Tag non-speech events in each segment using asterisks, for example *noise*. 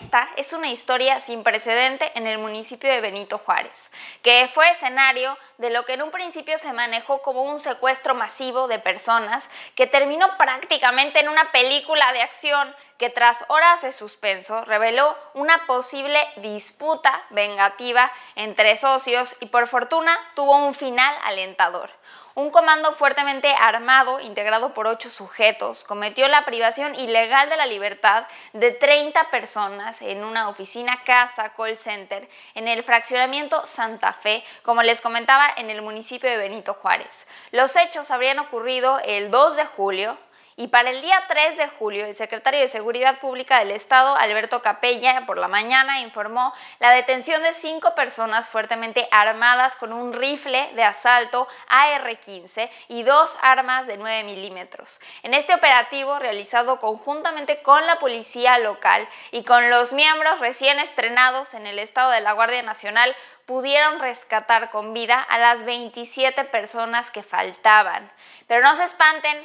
Esta es una historia sin precedente en el municipio de Benito Juárez, que fue escenario de lo que en un principio se manejó como un secuestro masivo de personas que terminó prácticamente en una película de acción que tras horas de suspenso reveló una posible disputa vengativa entre socios y por fortuna tuvo un final alentador. Un comando fuertemente armado, integrado por ocho sujetos, cometió la privación ilegal de la libertad de 30 personas en una oficina, casa, call center, en el fraccionamiento Santa Fe, como les comentaba, en el municipio de Benito Juárez. Los hechos habrían ocurrido el 2 de julio, y para el día 3 de julio, el secretario de Seguridad Pública del Estado, Alberto Capella, por la mañana informó la detención de cinco personas fuertemente armadas con un rifle de asalto AR-15 y dos armas de 9 milímetros. En este operativo, realizado conjuntamente con la policía local y con los miembros recién estrenados en el estado de la Guardia Nacional, pudieron rescatar con vida a las 27 personas que faltaban. Pero no se espanten,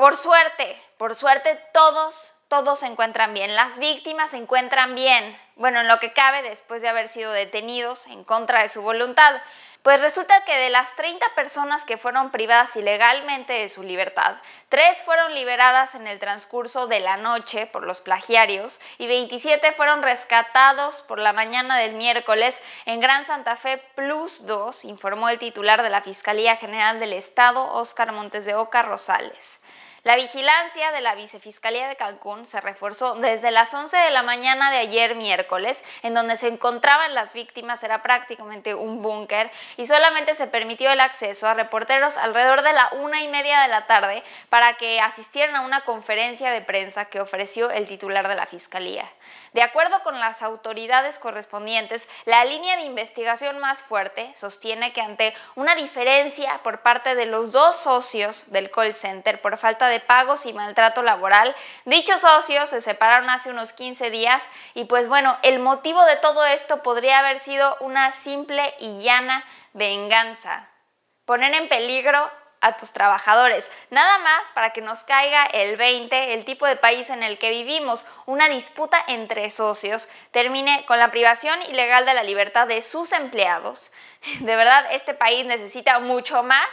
por suerte, por suerte todos, todos se encuentran bien. Las víctimas se encuentran bien. Bueno, en lo que cabe después de haber sido detenidos en contra de su voluntad. Pues resulta que de las 30 personas que fueron privadas ilegalmente de su libertad, 3 fueron liberadas en el transcurso de la noche por los plagiarios y 27 fueron rescatados por la mañana del miércoles en Gran Santa Fe Plus 2, informó el titular de la Fiscalía General del Estado, Óscar Montes de Oca Rosales. La vigilancia de la Vicefiscalía de Cancún se reforzó desde las 11 de la mañana de ayer miércoles, en donde se encontraban las víctimas, era prácticamente un búnker, y solamente se permitió el acceso a reporteros alrededor de la una y media de la tarde para que asistieran a una conferencia de prensa que ofreció el titular de la Fiscalía. De acuerdo con las autoridades correspondientes, la línea de investigación más fuerte sostiene que ante una diferencia por parte de los dos socios del call center por falta de de pagos y maltrato laboral. Dichos socios se separaron hace unos 15 días y pues bueno, el motivo de todo esto podría haber sido una simple y llana venganza. Poner en peligro a tus trabajadores. Nada más para que nos caiga el 20, el tipo de país en el que vivimos, una disputa entre socios, termine con la privación ilegal de la libertad de sus empleados. *laughs* De verdad, este país necesita mucho más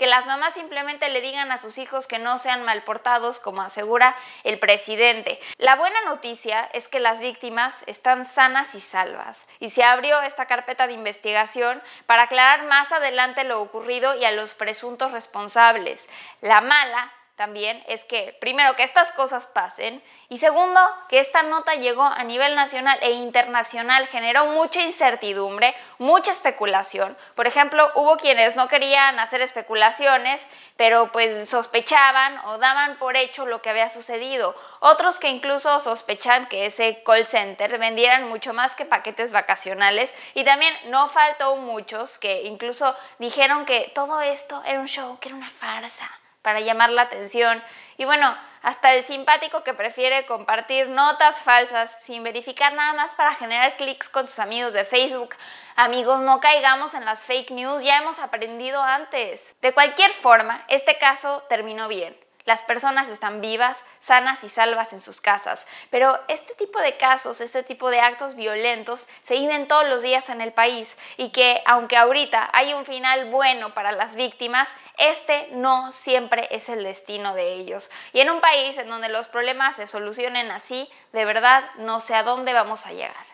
que las mamás simplemente le digan a sus hijos que no sean malportados, como asegura el presidente. La buena noticia es que las víctimas están sanas y salvas, y se abrió esta carpeta de investigación para aclarar más adelante lo ocurrido y a los presuntos responsables. La mala también es que, primero, que estas cosas pasen y segundo, que esta nota llegó a nivel nacional e internacional, generó mucha incertidumbre, mucha especulación. Por ejemplo, hubo quienes no querían hacer especulaciones, pero pues sospechaban o daban por hecho lo que había sucedido. Otros que incluso sospechan que ese call center vendieran mucho más que paquetes vacacionales y también no faltó muchos que incluso dijeron que todo esto era un show, que era una farsa para llamar la atención. Y bueno, hasta el simpático que prefiere compartir notas falsas sin verificar nada más para generar clics con sus amigos de Facebook. Amigos, no caigamos en las fake news, ya hemos aprendido antes. De cualquier forma, este caso terminó bien. Las personas están vivas, sanas y salvas en sus casas, pero este tipo de casos, este tipo de actos violentos se viven todos los días en el país y que aunque ahorita hay un final bueno para las víctimas, este no siempre es el destino de ellos. Y en un país en donde los problemas se solucionen así, de verdad no sé a dónde vamos a llegar.